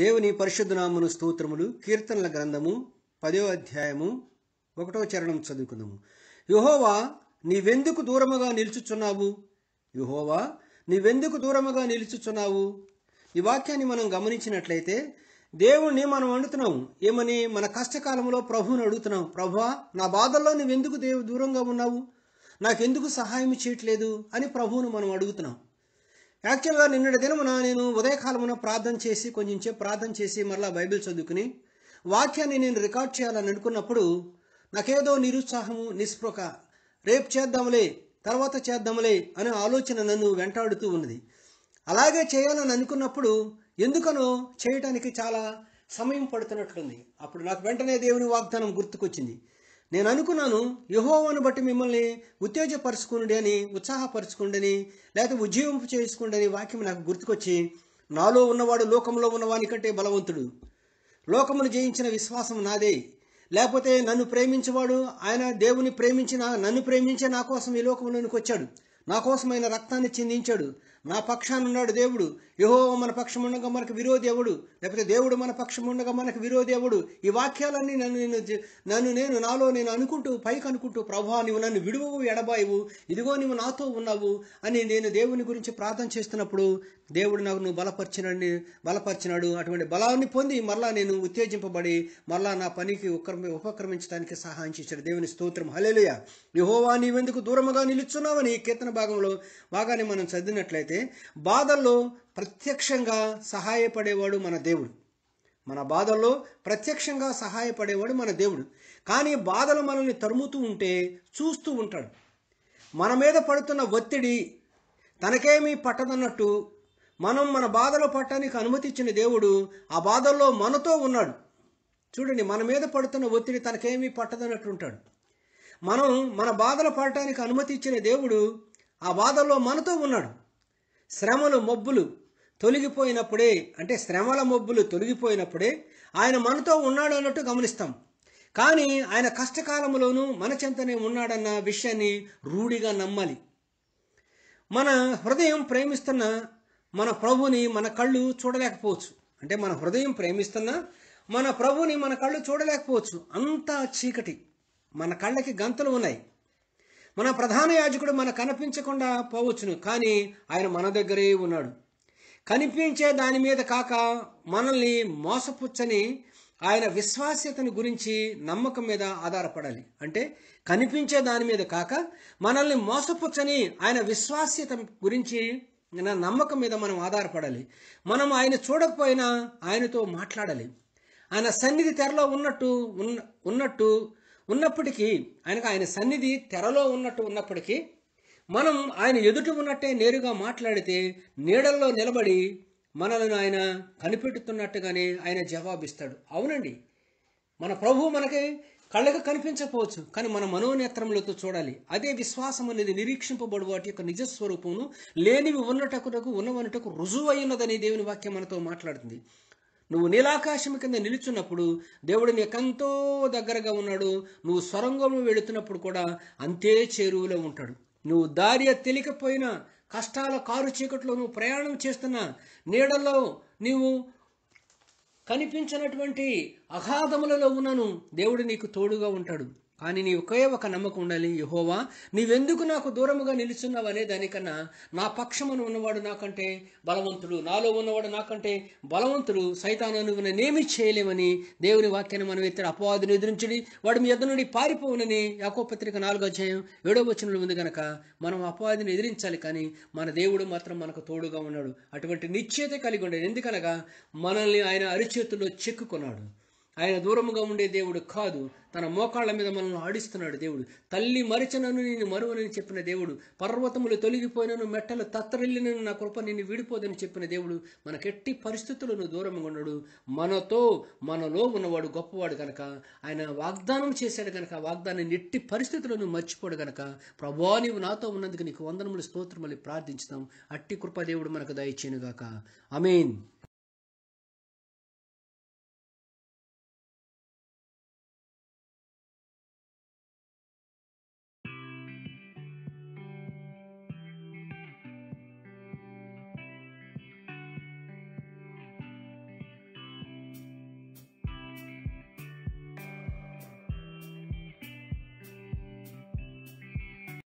దేవుని పరిశుద్ధనామును స్తోత్రములు కీర్తనల గ్రంథము పదో అధ్యాయము ఒకటో చరణం చదువుకుందాము యుహోవా నీవెందుకు దూరముగా నిలుచుచున్నావు యుహోవా నీవెందుకు దూరముగా నిలుచుచున్నావు ఈ వాక్యాన్ని మనం గమనించినట్లయితే దేవుణ్ణి మనం అడుగుతున్నాం ఏమని మన కష్టకాలంలో ప్రభువుని అడుగుతున్నాం ప్రభువా నా బాధల్లో నువ్వెందుకు దేవు దూరంగా ఉన్నావు నాకెందుకు సహాయం చేయట్లేదు అని ప్రభువును మనం అడుగుతున్నాం యాక్చువల్గా నిన్నటి దినమున నేను ఉదయకాలమున ప్రార్థన చేసి కొంచెం ప్రార్థన చేసి మరలా బైబిల్ చదువుకుని వాక్యాన్ని నేను రికార్డ్ చేయాలని అనుకున్నప్పుడు నాకేదో నిరుత్సాహము నిస్పృహ రేపు చేద్దాంలే తర్వాత చేద్దాంలే అనే ఆలోచన నన్ను వెంటాడుతూ ఉన్నది అలాగే చేయాలని అనుకున్నప్పుడు ఎందుకనో చేయటానికి చాలా సమయం పడుతున్నట్లుంది అప్పుడు నాకు వెంటనే దేవుని వాగ్దానం గుర్తుకొచ్చింది నేను అనుకున్నాను యహోవాను బట్టి మిమ్మల్ని ఉత్తేజపరచుకుండి అని ఉత్సాహపరచుకుండని లేకపోతే ఉజ్జీవింపు అని వాక్యం నాకు గుర్తుకొచ్చి నాలో ఉన్నవాడు లోకంలో ఉన్నవాని కంటే బలవంతుడు లోకమును జయించిన విశ్వాసం నాదే లేకపోతే నన్ను ప్రేమించేవాడు ఆయన దేవుని ప్రేమించిన నన్ను ప్రేమించే నా కోసం ఈ లోకంలోనికి వచ్చాడు నా ఆయన రక్తాన్ని చిందించాడు నా పక్షాన ఉన్నాడు దేవుడు యహో మన పక్షం ఉండగా మనకు ఎవడు లేకపోతే దేవుడు మన పక్షం ఉండగా మనకు ఎవడు ఈ వాక్యాలన్నీ నన్ను నేను నన్ను నేను నాలో నేను అనుకుంటూ పైకి అనుకుంటూ ప్రభా నువ్వు నన్ను విడువవు ఎడబాయువు ఇదిగో నువ్వు నాతో ఉన్నావు అని నేను దేవుని గురించి ప్రార్థన చేస్తున్నప్పుడు దేవుడు నాకు నువ్వు బలపరిచినని బలపరిచినాడు అటువంటి బలాన్ని పొంది మరలా నేను ఉత్తేజింపబడి మరలా నా పనికి ఉపక్రమించడానికి సహాయం చేశాడు దేవుని స్తోత్రం హలేలుయ యహోవా నీవెందుకు దూరముగా నిలుచున్నావని కీర్తన భాగంలో బాగానే మనం చదివినట్లయితే ఏంటంటే బాధల్లో ప్రత్యక్షంగా సహాయపడేవాడు మన దేవుడు మన బాధల్లో ప్రత్యక్షంగా సహాయపడేవాడు మన దేవుడు కానీ బాధలు మనల్ని తరుముతూ ఉంటే చూస్తూ ఉంటాడు మన మీద పడుతున్న ఒత్తిడి తనకేమీ పట్టదన్నట్టు మనం మన బాధలు పట్టడానికి అనుమతిచ్చిన దేవుడు ఆ బాధల్లో మనతో ఉన్నాడు చూడండి మన మీద పడుతున్న ఒత్తిడి తనకేమీ పట్టదన్నట్టు ఉంటాడు మనం మన బాధలు పడటానికి అనుమతి ఇచ్చిన దేవుడు ఆ బాధల్లో మనతో ఉన్నాడు శ్రమలు మబ్బులు తొలగిపోయినప్పుడే అంటే శ్రమల మబ్బులు తొలగిపోయినప్పుడే ఆయన మనతో ఉన్నాడు అన్నట్టు గమనిస్తాం కానీ ఆయన కష్టకాలంలోనూ మన చెంతనే ఉన్నాడన్న విషయాన్ని రూఢిగా నమ్మాలి మన హృదయం ప్రేమిస్తున్న మన ప్రభుని మన కళ్ళు చూడలేకపోవచ్చు అంటే మన హృదయం ప్రేమిస్తున్న మన ప్రభుని మన కళ్ళు చూడలేకపోవచ్చు అంతా చీకటి మన కళ్ళకి గంతలు ఉన్నాయి మన ప్రధాన యాజకుడు మన కనిపించకుండా పోవచ్చును కానీ ఆయన మన దగ్గరే ఉన్నాడు కనిపించే దాని మీద కాక మనల్ని మోసపుచ్చని ఆయన విశ్వాస్యతను గురించి నమ్మకం మీద ఆధారపడాలి అంటే కనిపించే దాని మీద కాక మనల్ని మోసపుచ్చని ఆయన విశ్వాస్యత గురించి నమ్మకం మీద మనం ఆధారపడాలి మనం ఆయన చూడకపోయినా ఆయనతో మాట్లాడాలి ఆయన సన్నిధి తెరలో ఉన్నట్టు ఉన్నట్టు ఉన్నప్పటికీ ఆయనకు ఆయన సన్నిధి తెరలో ఉన్నట్టు ఉన్నప్పటికీ మనం ఆయన ఎదుట ఉన్నట్టే నేరుగా మాట్లాడితే నీడల్లో నిలబడి మనలను ఆయన కనిపెట్టుతున్నట్టుగానే ఆయన జవాబిస్తాడు అవునండి మన ప్రభువు మనకి కళ్ళకు కనిపించకపోవచ్చు కానీ మన మనోనేత్రములతో చూడాలి అదే విశ్వాసం అనేది నిరీక్షింపబడు వాటి యొక్క నిజస్వరూపము లేనివి ఉన్నటకునకు ఉన్నవన్నటకు రుజువు అయి దేవుని వాక్యం మనతో మాట్లాడుతుంది నువ్వు నీలాకాశం కింద నిలుచున్నప్పుడు దేవుడు నీకెంతో దగ్గరగా ఉన్నాడు నువ్వు సొరంగంలో వెళుతున్నప్పుడు కూడా అంతే చేరువులో ఉంటాడు నువ్వు దారి తెలియకపోయినా కష్టాల కారు చీకట్లో నువ్వు ప్రయాణం చేస్తున్న నీడలో నీవు కనిపించినటువంటి అఘాధములలో ఉన్నాను దేవుడు నీకు తోడుగా ఉంటాడు కానీ నీ ఒకే ఒక నమ్మకం ఉండాలి యహోవా నీవెందుకు నాకు దూరముగా నిలుచున్నావు అనే దానికన్నా నా పక్షమును ఉన్నవాడు నాకంటే బలవంతుడు నాలో ఉన్నవాడు నాకంటే బలవంతుడు సైతాను నువ్వు చేయలేమని దేవుని వాక్యాన్ని మనం ఇతర అపవాదిని ఎదురించడి వాడు మీ ఎద్దు నుండి పారిపోవునని యాకోపత్రిక నాలుగో అధ్యాయం ఏడో వచనంలో ఉంది కనుక మనం అపవాదిని ఎదిరించాలి కానీ మన దేవుడు మాత్రం మనకు తోడుగా ఉన్నాడు అటువంటి నిశ్చయత కలిగి ఉండేది ఎందుకనగా మనల్ని ఆయన అరిచేతుల్లో చెక్కుకున్నాడు ఆయన దూరముగా ఉండే దేవుడు కాదు తన మోకాళ్ళ మీద మనల్ని ఆడిస్తున్నాడు దేవుడు తల్లి మరిచనను నేను మరువనని చెప్పిన దేవుడు పర్వతములు తొలగిపోయినను మెట్టలు తత్తరిల్లినను నా కృప నిన్ను విడిపోదని చెప్పిన దేవుడు మనకెట్టి పరిస్థితులను దూరంగా ఉన్నాడు మనతో మనలో ఉన్నవాడు గొప్పవాడు కనుక ఆయన వాగ్దానం చేశాడు కనుక వాగ్దానం నెట్టి పరిస్థితులను మర్చిపోడు కనుక ప్రభా నీవు నాతో ఉన్నందుకు నీకు వందనములు స్తోత్రములు ప్రార్థించుతాం అట్టి కృప దేవుడు మనకు దయచేనుగాక అమీన్